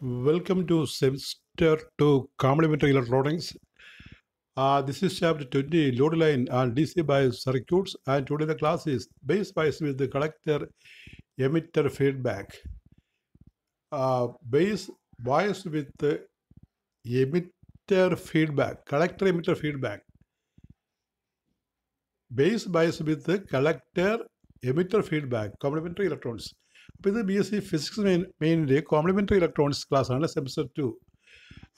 Welcome to semester 2 complementary electronics. Uh, this is chapter 20 load line and DC bias circuits and today the class is base bias with the collector emitter feedback. Uh, base bias with the emitter feedback, collector emitter feedback. Base bias with the collector emitter feedback, complementary electronics. അപ്പോൾ ഇത് B S C physics main മെയിനിൻ്റെ complementary electronics ക്ലാസ്സാണ് semester two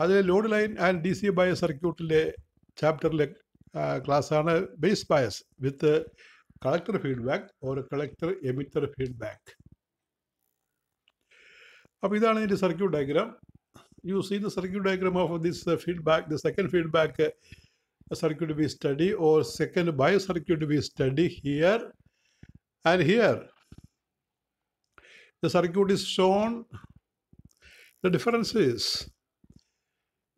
അത് load line and D C bias സർക്യൂട്ടിൻ്റെ ചാപ്റ്ററിലെ ക്ലാസ്സാണ് base bias with collector feedback or collector emitter feedback അപ്പോൾ ഇതാണ് ഇതിൻ്റെ circuit diagram you see the circuit diagram of this feedback the second feedback circuit be study or second bias circuit be study here and here the circuit is shown. The difference is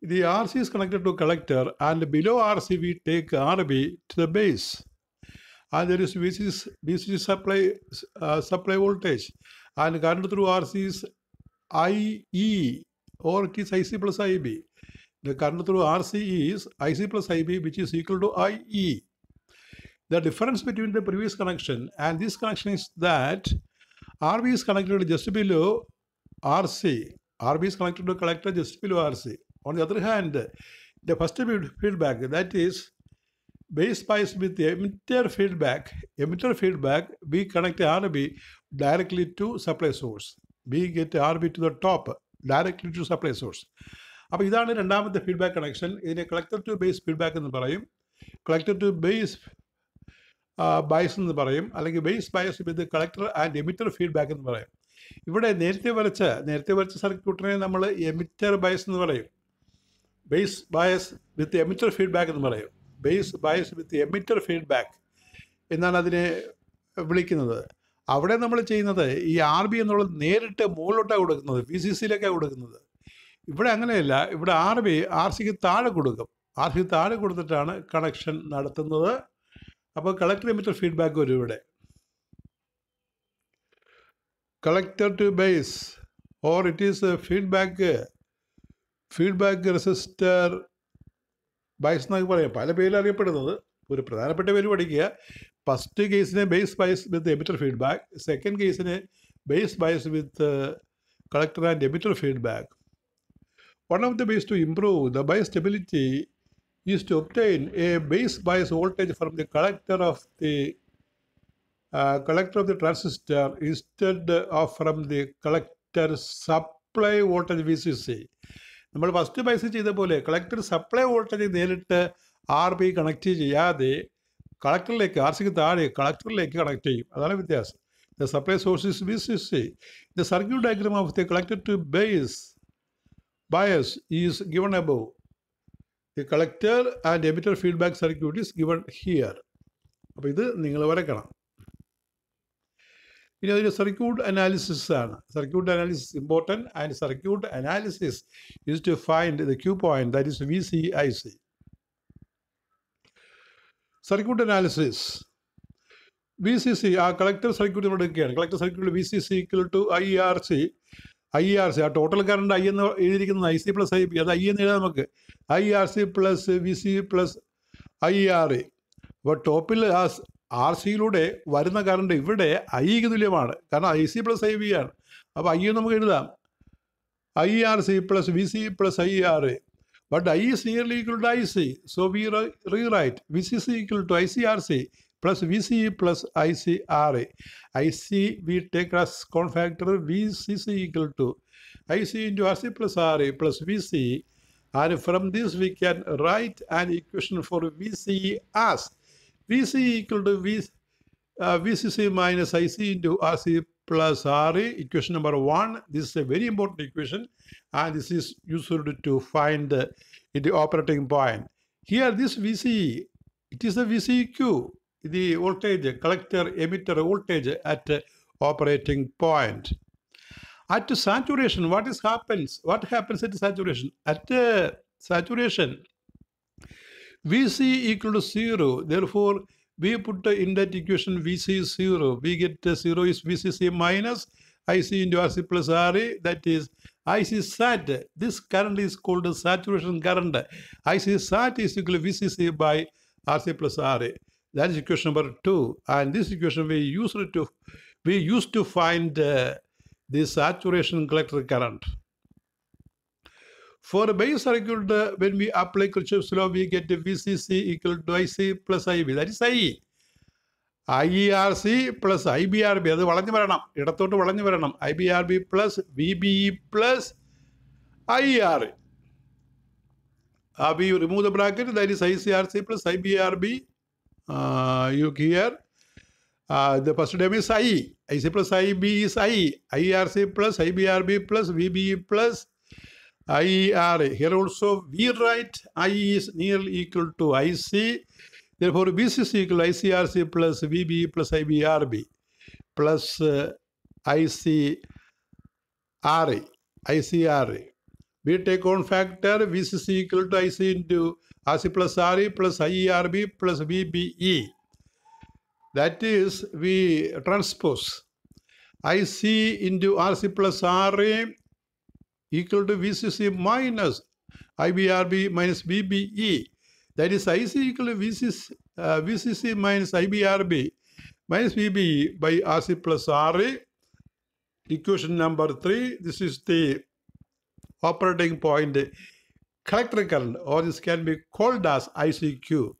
the RC is connected to collector and below RC we take RB to the base. And there is VCC, VCC supply, uh, supply voltage and current through RC is IE or it is IC plus IB. The current through RC is IC plus IB which is equal to IE. The difference between the previous connection and this connection is that R B's connected just below R C R B's connected to collector just below R C On the other hand, the first feedback, that is, base bias with the emitter feedback, emitter feedback, we connect RB directly to supply source. We get RB to the top, directly to supply source. അപ്പോൾ ഇതാണ് രണ്ടാമത്തെ feedback connection ഇതിനെ collector to base feedback എന്ന് പറയും collector to base bias എന്ന് പറയും അല്ലെങ്കിൽ base bias with collector and emitter feedback എന്ന് പറയും ഇവിടെ നേരത്തെ വരച്ച നേരത്തെ വരച്ച സർക്യൂട്ടിനെ നമ്മൾ എമിറ്റർ ബയസ് എന്ന് പറയും base bias with emitter feedback എന്ന് പറയും base bias with emitter feedback എന്നാണ് അതിനെ വിളിക്കുന്നത് അവിടെ നമ്മൾ ചെയ്യുന്നത് ഈ ആർ ബി എന്നുള്ളത് നേരിട്ട് മുകളിലോട്ടാണ് കൊടുക്കുന്നത് പി സി സിയിലേക്കാണ് കൊടുക്കുന്നത് ഇവിടെ അങ്ങനെയല്ല ഇവിടെ ആർ ബി ആർ സിക്ക് താഴെ കൊടുക്കും ആർ സിക്ക് താഴെ കൊടുത്തിട്ടാണ് കണക്ഷൻ നടത്തുന്നത് അപ്പോൾ കളക്ടർ റിമിറ്റർ ഫീഡ്ബാക്ക് വരും ഇവിടെ collector to base or it is feedback feedback resistor bias എന്നൊക്കെ പറയാം പല പേരിൽ അറിയപ്പെടുന്നത് ഒരു പ്രധാനപ്പെട്ട പേര് പഠിക്കുക ഫസ്റ്റ് കേസിന് base bias with emitter feedback second കേസിന് base bias with collector and emitter feedback one of the base to improve the bias stability is to obtain a base bias voltage from the collector of the uh, collector of the transistor instead of from the collector supply voltage VCC. നമ്മൾ first bias ചെയ്ത പോലെ collector supply voltage നേരിട്ട് R B connect ചെയ്യാതെ കളക്ടറിലേക്ക് R സിക്ക് താഴെ കളക്ടറിലേക്ക് connect ചെയ്യും അതാണ് വ്യത്യാസം the supply source is B C C the circuit diagram of the collector to base bias is given above the collector and emitter feedback circuit is given here അപ്പോൾ ഇത് നിങ്ങൾ വരക്കണം ഇനി അതൊരു സർക്യൂട്ട് അനാലിസിസ് ആണ് circuit analysis important and circuit analysis is to find the Q point that is V C I C circuit analysis V C C ആ collector circuit നമ്മൾ എടുക്കുകയാണ് collector circuit V C C equal to I R C I R C ആ total current I എന്ന് എഴുതിയിരിക്കുന്നത് I C plus I P അത് I എന്ന് എഴുതാം നമുക്ക് I R C plus V C plus I R A അപ്പോൾ ടോപ്പിൽ ആ ആർ സിയിലൂടെ വരുന്ന കറണ്ട് ഇവിടെ ഐക്ക് തുല്യമാണ് കാരണം I C plus I V ആണ് അപ്പോൾ ഐ എന്ന് നമുക്ക് എഴുതാം I R C plus V C plus I R A but I C equal to I C so we rewrite V C C equal to I C R C plus VCE plus ICRA. IC we take as common factor VCC equal to IC into RC plus RA plus VCE and from this we can write an equation for VCE as VCE equal to v, uh, VCC minus IC into RC plus RA equation number 1. This is a very important equation and this is useful to find the, the operating point. Here this VCE, it is the VCEQ the voltage, collector emitter voltage at operating point. At saturation, what is happens? What happens at saturation? At uh, saturation, Vc equal to 0. Therefore, we put in that equation Vc is 0. We get uh, 0 is Vcc minus Ic into Rc plus Ra. That is Ic sat. This current is called saturation current. Ic sat is equal to Vcc by Rc plus Ra. That is equation number two. And this equation we used to we used to find uh, the saturation collector current. For a base circuit, uh, when we apply Kirchhoff's law, we get the VCC equal to IC plus iv That is IE. I E R C plus I B R B അത് വളഞ്ഞു വരണം ഇടത്തോട്ട് വളഞ്ഞു വരണം I B R B plus V B E plus I R ആ B remove the bracket that is I C R C plus I B R B Ah, you Uh, the first term is I. plus IB is I I R C plus IBRB plus V B plus IRA. Here also we write I is nearly equal to IC. Therefore, BC is equal to ICRC plus V B plus IBRB plus uh, ICRA. ICRA. We take on factor VC is equal to IC into RC plus RE plus IERB plus VBE. That is, we transpose IC into RC plus RE equal to VCC minus IBRB minus VBE. That is IC equal to VCC, uh, VCC minus IBRB minus VBE by RC plus RE. Equation number 3, this is the operating point collector current or this can be called as ICQ.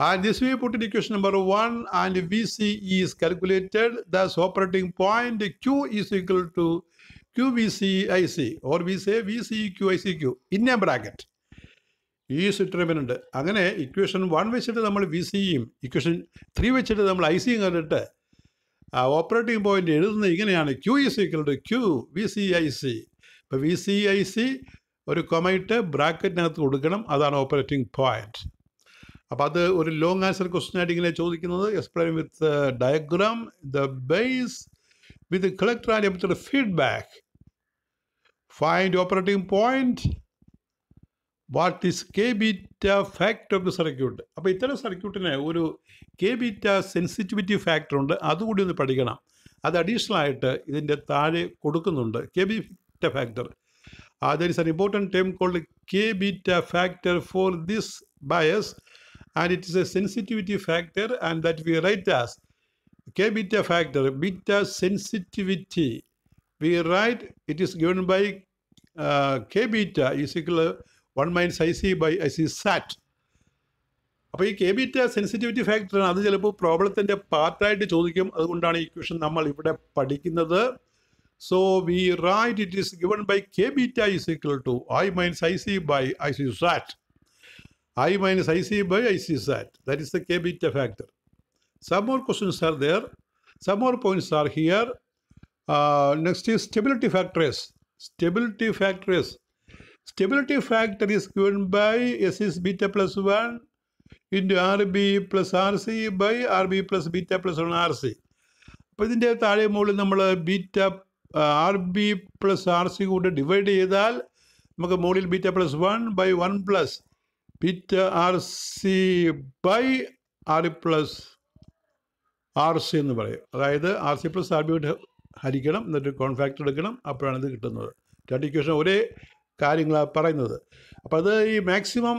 And this we put in equation number 1 and VC is calculated. Thus operating point Q is equal to QVCIC or we say VCQICQ in a bracket. ഈ determinant അങ്ങനെ equation one വെച്ചിട്ട് നമ്മൾ V സിയും equation three വെച്ചിട്ട് നമ്മൾ I സിയും കണ്ടിട്ട് operating point എഴുതുന്നത് ഇങ്ങനെയാണ് Q is equal to Q V C I C ഇപ്പോൾ വി സി ഐ സി ഒരു കൊമയിട്ട് ബ്രാക്കറ്റിനകത്ത് കൊടുക്കണം അതാണ് ഓപ്പറേറ്റിംഗ് പോയിൻറ്റ് അപ്പോൾ അത് ഒരു ലോങ് ആൻസർ ക്വസ്റ്റ്യൻ ആയിട്ട് ഇങ്ങനെ ചോദിക്കുന്നത് explain with diagram the base with collector and emitter feedback find operating point what is K beta factor of the circuit അപ്പോൾ ഇത്തരം സർക്യൂട്ടിന് ഒരു കെ ബിറ്റ സെൻസിറ്റിവിറ്റി ഫാക്ടർ ഉണ്ട് അതുകൂടി ഒന്ന് പഠിക്കണം അത് അഡീഷണൽ ആയിട്ട് ഇതിൻ്റെ താഴെ കൊടുക്കുന്നുണ്ട് K B beta factor. Uh, there is an important term called K beta factor for this bias and it is a sensitivity factor and that we write as K beta factor, beta sensitivity. We write it is given by uh, K beta is equal to 1 minus IC by IC sat. അപ്പോൾ ഈ K beta sensitivity ഫാക്ടറാണ് അത് ചിലപ്പോൾ പ്രോബ്ലത്തിൻ്റെ പാർട്ടായിട്ട് ചോദിക്കും അതുകൊണ്ടാണ് ഈ equation നമ്മൾ ഇവിടെ പഠിക്കുന്നത് So we write it is given by k beta is equal to i minus ic by ic sat. i minus ic by ic sat. That is the k beta factor. Some more questions are there. Some more points are here. Uh, next is stability factors. Stability factors. Stability factor is given by S is beta plus 1 into RB plus RC by RB plus beta plus 1 RC. അപ്പോൾ ഇതിൻ്റെ താഴെ മുകളിൽ R B plus R C കൊണ്ട് divide ചെയ്താൽ നമുക്ക് മോളിൽ beta plus one by one plus beta R C by R plus R C എന്ന് പറയും അതായത് R C plus R B കൊണ്ട് ഹരിക്കണം എന്നിട്ട് കോൺഫാക്ട് എടുക്കണം അപ്പോഴാണ് ഇത് കിട്ടുന്നത് രണ്ട് ഇക്വേഷൻ ഒരേ കാര്യങ്ങളാണ് പറയുന്നത് അപ്പോൾ അത് ഈ മാക്സിമം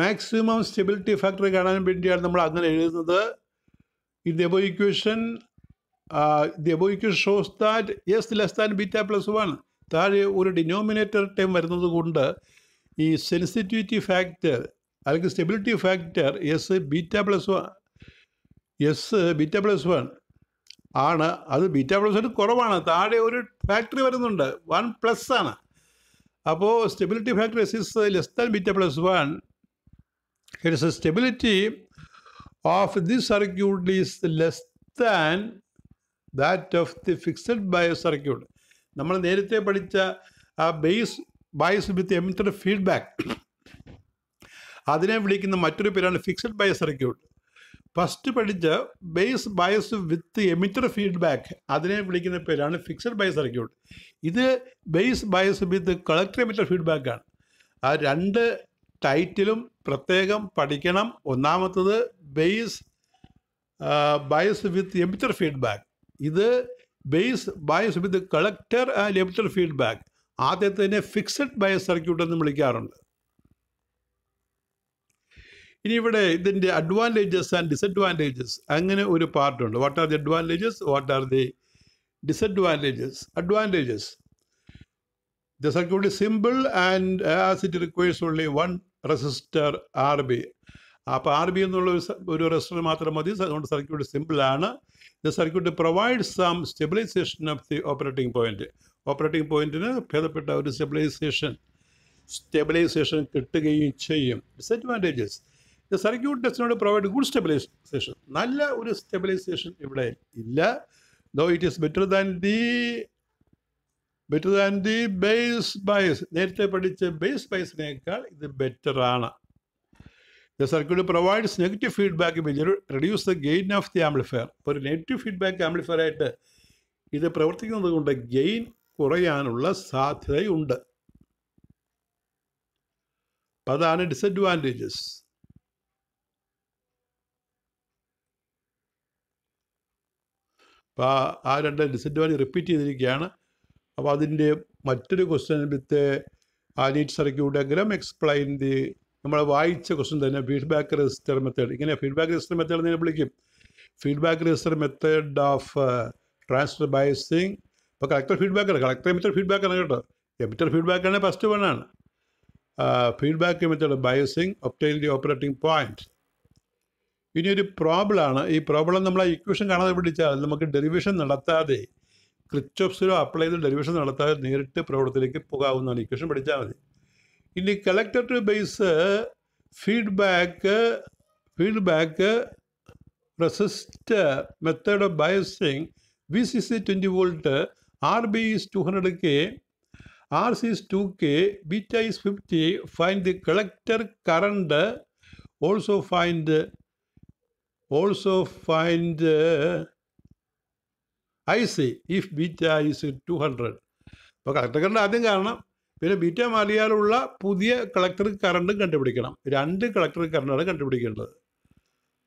മാക്സിമം സ്റ്റെബിലിറ്റി ഫാക്ടർ കാണാൻ വേണ്ടിയാണ് നമ്മൾ അങ്ങനെ എഴുതുന്നത് ഇൻ ദബോ ഇക്വേഷൻ ദി അബോയ്ക്ക് shows that S less than beta plus one താഴെ ഒരു ഡിനോമിനേറ്റർ ടേം വരുന്നത് കൊണ്ട് ഈ സെൻസിറ്റിവിറ്റി ഫാക്ടർ അല്ലെങ്കിൽ stability factor S beta plus one S beta plus one ആണ് അത് ബീറ്റ പ്ലസ് വൺ കുറവാണ് താഴെ ഒരു ഫാക്ടറി വരുന്നുണ്ട് വൺ പ്ലസ് ആണ് അപ്പോൾ stability factor S is less than beta plus one it's a stability of this circuit is less than that of the fixed bias circuit നമ്മൾ നേരത്തെ പഠിച്ച ആ base bias with emitter feedback അതിനെ വിളിക്കുന്ന മറ്റൊരു പേരാണ് ഫിക്സഡ് ബയോ സർക്യൂട്ട് ഫസ്റ്റ് പഠിച്ച base bias with emitter feedback അതിനെ വിളിക്കുന്ന പേരാണ് ഫിക്സഡ് ബയസ് സർക്യൂട്ട് ഇത് base bias with collector emitter ഫീഡ്ബാക്കാണ് ആ രണ്ട് ടൈറ്റിലും പ്രത്യേകം പഠിക്കണം ഒന്നാമത്തത് base bias with emitter feedback ഇത് base bias with collector and emitter feedback ആദ്യത്തെ ഫിക്സഡ് ബയസ് സർക്യൂട്ട് എന്ന് വിളിക്കാറുണ്ട് ഇനി ഇവിടെ ഇതിൻ്റെ അഡ്വാൻറ്റേജസ് ആൻഡ് ഡിസഡ്വാൻറ്റേജസ് അങ്ങനെ ഒരു പാർട്ടുണ്ട് what are the advantages what are the disadvantages advantages the circuit simple and as it requires only one resistor R B അപ്പോൾ ആർ ബി എന്നുള്ള ഒരു ഒരു റെസിസ്റ്റർ മാത്രം മതി അതുകൊണ്ട് സർക്യൂട്ട് സിമ്പിളാണ് the circuit provides some stabilization of the operating point operating പോയിന്റിന് ഭേദപ്പെട്ട ഒരു സ്റ്റെബിലൈസേഷൻ സ്റ്റെബിലൈസേഷൻ കിട്ടുകയും ചെയ്യും ഡിസഡ്വാൻറ്റേജസ് ദ സർക്യൂട്ട് ടെസ്റ്റിനോട് പ്രൊവൈഡ് ഗുഡ് സ്റ്റെബിലൈസേഷൻ നല്ല ഒരു സ്റ്റെബിലൈസേഷൻ ഇവിടെ ഇല്ല though it is better than the better than the base bias നേരത്തെ പഠിച്ച ബേസ് ബൈസിനേക്കാൾ ഇത് ബെറ്ററാണ് The circuit provides negative feedback which reduce the gain of the amplifier. ഇപ്പോൾ ഒരു നെഗറ്റീവ് ഫീഡ്ബാക്ക് ആംപ്ലിഫയർ ആയിട്ട് ഇത് പ്രവർത്തിക്കുന്നത് കൊണ്ട് ഗെയിൻ കുറയാനുള്ള സാധ്യതയുണ്ട് അപ്പം അതാണ് ഡിസഡ്വാൻറ്റേജസ് അപ്പോൾ ആ രണ്ട് ഡിസഡ്വാൻറ്റേജ് റിപ്പീറ്റ് ചെയ്തിരിക്കുകയാണ് അപ്പോൾ അതിൻ്റെ മറ്റൊരു ക്വസ്റ്റ്യൻ വിത്ത് ആ നീറ്റ് സർക്യൂട്ട് എങ്കിലും എക്സ്പ്ലെയിൻ ദി നമ്മൾ വായിച്ച ക്വസ്റ്റ്യൻ തന്നെ ഫീഡ്ബാക്ക് രജിസ്റ്റർ മെത്തേഡ് ഇങ്ങനെ ഫീഡ്ബാക്ക് രജിസ്റ്റർ മെത്തേഡ് ഞാൻ വിളിക്കും feedback resistor method of transfer biasing ഇപ്പോൾ കളക്ടർ ആണ് കളക്ടർ മെത്തേഡ് ആണ് കേട്ടോ എമിറ്റർ ഫീഡ്ബാക്ക് ആണ് ഫസ്റ്റ് വൺ ആണ് feedback method biasing obtain the operating point ഇനി ഒരു പ്രോബ്ലമാണ് ഈ പ്രോബ്ലം നമ്മൾ ആ ഇക്വേഷൻ കാണാതെ പിടിച്ചാൽ നമുക്ക് ഡെറിവേഷൻ നടത്താതെ ക്രിച്ചോപ്സിലോ അപ്ലൈ ചെയ്ത് ഡെറിവേഷൻ നടത്താതെ നേരിട്ട് പ്രോബ്ലത്തിലേക്ക് പോകാവുന്നതാണ് ഇക്വേഷൻ പഠിച്ചാൽ മതി இன்னைக்கு collector base feedback feedback resistor method of biasing V C C twenty volt R B is two hundred K R C is two K beta is fifty find the collector current also find also find I C if beta is two hundred അപ്പോൾ collector current ആദ്യം കാരണം പിന്നെ beta മാലിയാലുള്ള പുതിയ collector കറണ്ടും കണ്ടുപിടിക്കണം രണ്ട് collector കറണ്ടാണ് കണ്ടുപിടിക്കേണ്ടത്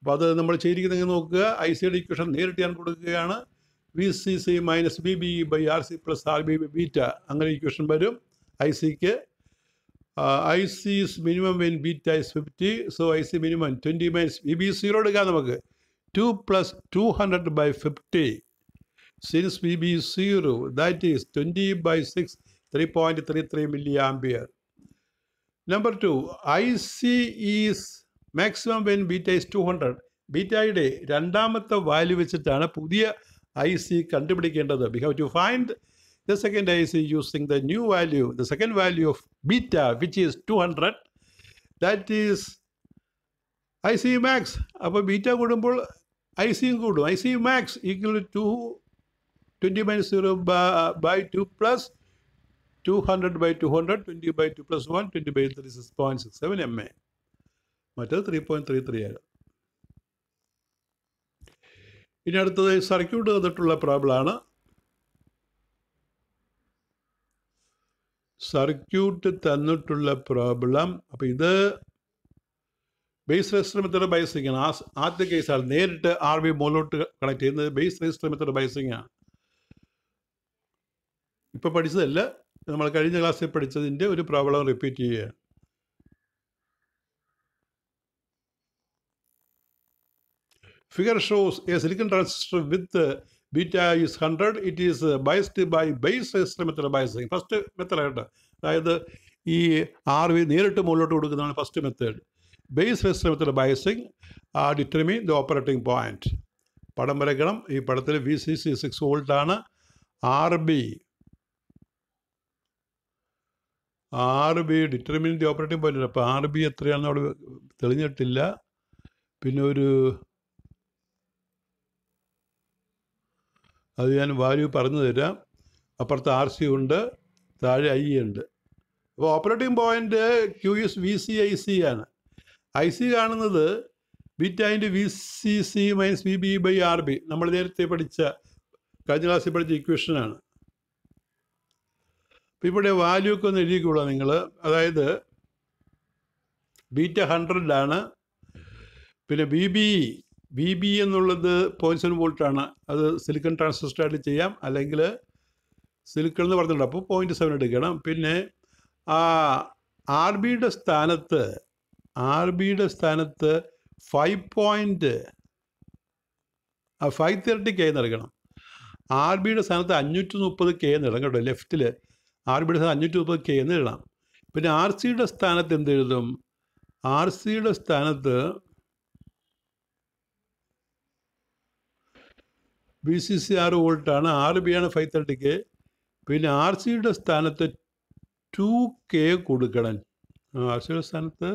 അപ്പോൾ അത് നമ്മൾ ചെയ്തിരിക്കുന്നെങ്കിൽ നോക്കുക ഐ ഡി ഇക്വേഷൻ നേരിട്ട് ഞാൻ കൊടുക്കുകയാണ് V C C minus B B by R C plus R B B beta അങ്ങനെ ഇക്വേഷൻ വരും ഐ സിക്ക് I C is minimum when beta is fifty so I C minimum twenty minus B B zero എടുക്കാം നമുക്ക് two plus two hundred by fifty since B B zero that is twenty by six 3.33 milliampere. Number two, IC e is maximum when beta is 200. ബീറ്റയുടെ രണ്ടാമത്തെ value വെച്ചിട്ടാണ് പുതിയ I C കണ്ടുപിടിക്കേണ്ടത് we have to find the second I C using the new value the second value of beta which is two hundred that is I C max അപ്പോൾ beta കൂടുമ്പോൾ I സിയും കൂടും I C max equal to twenty minus zero by two plus 200 by 200, 20 by 2 plus 1, 20 by 3 is 0.67 MA. മറ്റത് three point three three ആണ് ഇനി അടുത്തത് circuit തന്നിട്ടുള്ള പ്രോബ്ലമാണ് സർക്യൂട്ട് തന്നിട്ടുള്ള പ്രോബ്ലം അപ്പോൾ ഇത് ബേസ് രജിസ്റ്റർ മെത്തേഡ് ബൈസിങ് ആണ് ആ ആദ്യ കേസാണ് നേരിട്ട് ആർ ബി മുകളിലോട്ട് കണക്ട് ചെയ്യുന്നത് ബേസ് രജിസ്റ്റർ മെത്തേഡ് ബൈസിങ് ആണ് ഇപ്പോൾ പഠിച്ചതല്ല നമ്മൾ കഴിഞ്ഞ ക്ലാസ്സിൽ പഠിച്ചതിൻ്റെ ഒരു പ്രോബ്ലം റിപ്പീറ്റ് ചെയ്യുകയാണ് figure shows a silicon transistor with beta is hundred it is biased by bias resistor biasing first മെത്തേഡായിട്ട് അതായത് ഈ ആർ വി നേരിട്ട് മുകളിലോട്ട് കൊടുക്കുന്നതാണ് first method base resistor method biasing ആ ഡിറ്റർമിൻ ദ ഓപ്പറേറ്റിംഗ് പോയിൻറ്റ് പടം വരയ്ക്കണം ഈ പടത്തിൽ വി സി സി സിക്സ് വോൾട്ടാണ് R B R B determinant operating point അപ്പോൾ ആർ ബി എത്രയാണെന്ന് അവിടെ തെളിഞ്ഞിട്ടില്ല പിന്നെ ഒരു അത് ഞാൻ വാല്യൂ പറഞ്ഞു തരാം അപ്പുറത്ത് ആർ സി ഉണ്ട് താഴെ ഐ ഉണ്ട് അപ്പോൾ operating point Q S V C I C ആണ് ഐ സി കാണുന്നത് beta and V C C minus V B by R B നമ്മൾ നേരത്തെ പഠിച്ച കഴിഞ്ഞ ക്ലാസ്സിൽ പഠിച്ച ഇക്വേഷനാണ് അപ്പോൾ ഇവിടെ വാല്യൂ ഒക്കെ ഒന്ന് എഴുതിക്കൂടാ നിങ്ങൾ അതായത് ബീറ്റ ഹൺഡ്രഡാണ് പിന്നെ B B E B B എന്നുള്ളത് പോയിസൺ വോൾട്ടാണ് അത് സിലിക്കൺ ട്രാൻസിസ്റ്ററായിട്ട് ചെയ്യാം അല്ലെങ്കിൽ സിലിക്കൺ എന്ന് പറഞ്ഞിട്ടുണ്ട് അപ്പോൾ പോയിൻറ്റ് സെവൻ എടുക്കണം പിന്നെ ആ ആർ ബിയുടെ സ്ഥാനത്ത് ആർ ബിയുടെ സ്ഥാനത്ത് five point five thirty K എന്ന് ഇറങ്ങണം ആർ ബിയുടെ സ്ഥാനത്ത് അഞ്ഞൂറ്റി മുപ്പത് കെ എന്ന് ഇടം കേട്ടോ ലെഫ്റ്റിൽ ആർ ബിയുടെ അഞ്ഞൂറ്റി മുപ്പത് കെ എന്ന് എഴുതാം പിന്നെ ആർ സിയുടെ സ്ഥാനത്ത് എന്ത് എഴുതും ആർ സിയുടെ സ്ഥാനത്ത് ബി സി സി ആറ് വോൾട്ടാണ് ആറ് ബി ആണ് ഫൈവ് തേർട്ടി കെ പിന്നെ ആർ സിയുടെ സ്ഥാനത്ത് ടു കെ കൊടുക്കണം ആർ സിയുടെ സ്ഥാനത്ത്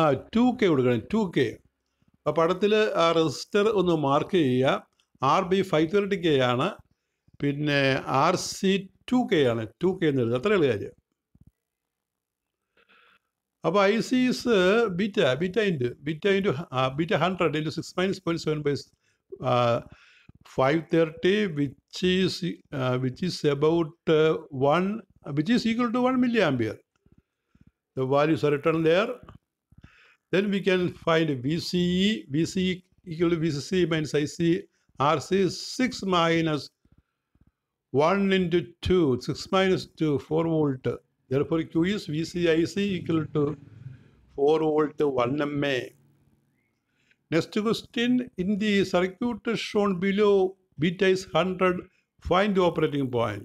ആ ടു കെ കൊടുക്കണം ടു കെ അപ്പോൾ പടത്തിൽ ആ രജിസ്റ്റർ ഒന്ന് മാർക്ക് ചെയ്യുക R B five thirty K ആണ് പിന്നെ ആർ സി 2k ആണ് 2k എന്ന് എഴുതുക അത്ര എളുപ്പ കാര്യം അപ്പോൾ I C is beta beta into beta into beta hundred into six minus point seven by five thirty which is which is about one which is equal to one milliampere the values are written there then we can find vce vce equal to vcc minus ic rc 6 minus 1 into 2, 6 minus 2, 4 volt. Therefore, Q is VCIC equal to 4 volt 1 MA. Next question, in the circuit shown below, beta is 100, find the operating point.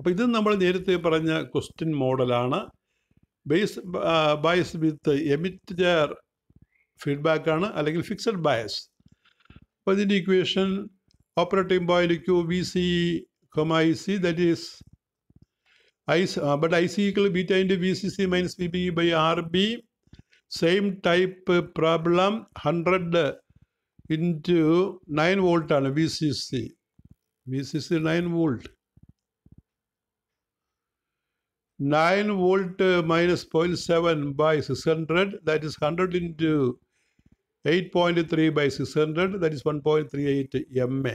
അപ്പോൾ ഇത് നമ്മൾ നേരത്തെ പറഞ്ഞ question മോഡലാണ് base bias with emitter ഫീഡ്ബാക്കാണ് അല്ലെങ്കിൽ fixed bias അപ്പോൾ ഇതിൻ്റെ equation operating point Q B C comma IC that is I, uh, but IC equal beta into VCC minus VBE by RB same type problem 100 into 9 volt on VCC VCC 9 volt 9 volt uh, minus 0.7 by 600 that is 100 into 8.3 by 600 that is 1.38 MA.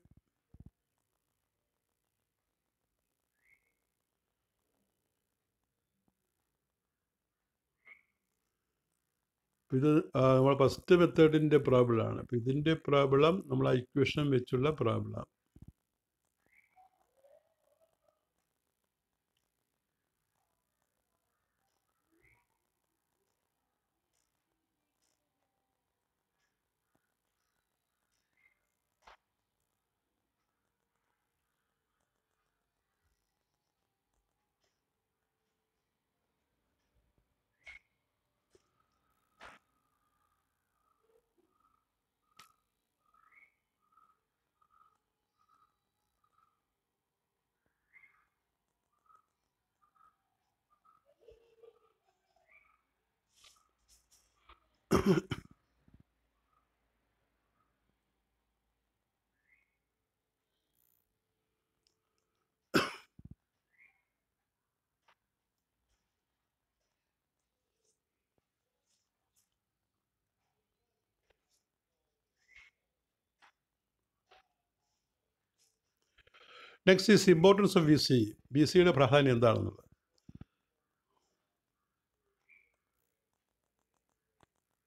ഇത് നമ്മൾ first മെത്തേഡിൻ്റെ പ്രോബ്ലമാണ് അപ്പം ഇതിൻ്റെ problem നമ്മൾ ആ equation വെച്ചുള്ള problem Next is importance of VC. VC യുടെ പ്രാധാന്യം എന്താണെന്നുള്ളത്